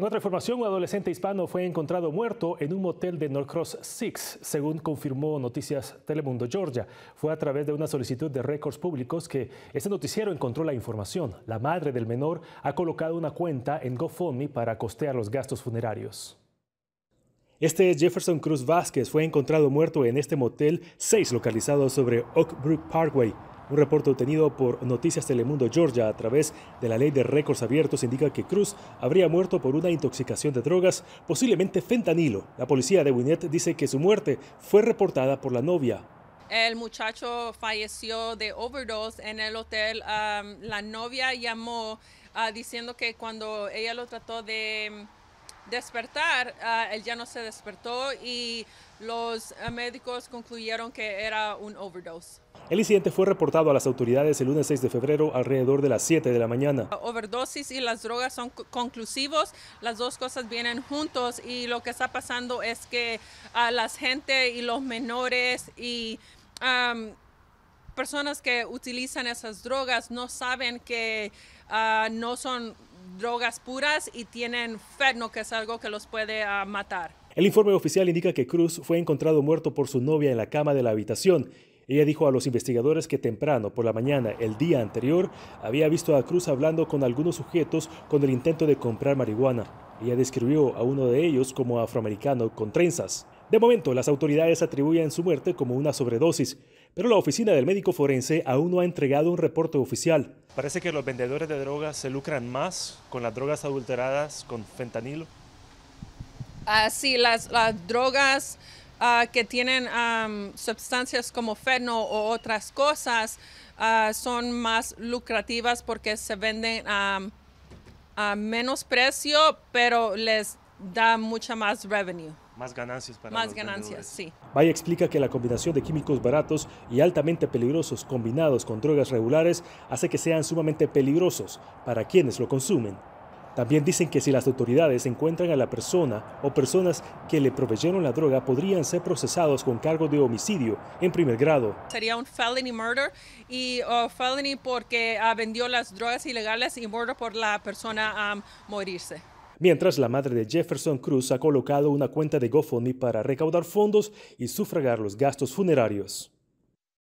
En otra información, un adolescente hispano fue encontrado muerto en un motel de Cross 6, según confirmó Noticias Telemundo Georgia. Fue a través de una solicitud de récords públicos que este noticiero encontró la información. La madre del menor ha colocado una cuenta en GoFundMe para costear los gastos funerarios. Este Jefferson Cruz Vázquez. Fue encontrado muerto en este motel 6 localizado sobre Oak Brook Parkway. Un reporte obtenido por Noticias Telemundo Georgia a través de la ley de récords abiertos indica que Cruz habría muerto por una intoxicación de drogas, posiblemente fentanilo. La policía de Winnet dice que su muerte fue reportada por la novia, el muchacho falleció de overdose en el hotel. Um, la novia llamó ah, diciendo que cuando ella lo trató de despertar, ah, él ya no se despertó y los ah, médicos concluyeron que era un overdose. El incidente fue reportado a las autoridades el lunes 6 de febrero alrededor de las 7 de la mañana. Overdosis y las drogas son conclusivos, las dos cosas vienen juntos y lo que está pasando es que a ah, la gente y los menores y personas que utilizan esas drogas no saben que no son drogas puras y tienen feno que es algo que los puede ah, matar. El informe oficial indica que Cruz fue encontrado muerto por su novia en la cama de la habitación. Ella dijo a los investigadores que temprano, por la mañana, el día anterior, había visto a Cruz hablando con algunos sujetos con el intento de comprar marihuana. Ella describió a uno de ellos como afroamericano con trenzas. De momento, las autoridades atribuyen su muerte como una sobredosis pero la oficina del médico forense aún no ha entregado un reporte oficial. Parece que los vendedores de drogas se lucran más con las drogas adulteradas, con fentanilo. Ah, sí, las, las drogas ah, que tienen sustancias como feno o otras cosas ah, son más lucrativas porque se venden a menos precio, pero les da mucha más revenue. Más ganancias para Más ganancias, sí. Bay explica que la combinación de químicos baratos y altamente peligrosos combinados con drogas regulares hace que sean sumamente peligrosos para quienes lo consumen. También dicen que si las autoridades encuentran a la persona o personas que le proveyeron la droga, podrían ser procesados con cargo de homicidio en primer grado. Sería un felony murder y felony porque ah, vendió las drogas ilegales y murder por la persona a morirse mientras la madre de Jefferson Cruz ha colocado una cuenta de GoFundMe para recaudar fondos y sufragar los gastos funerarios.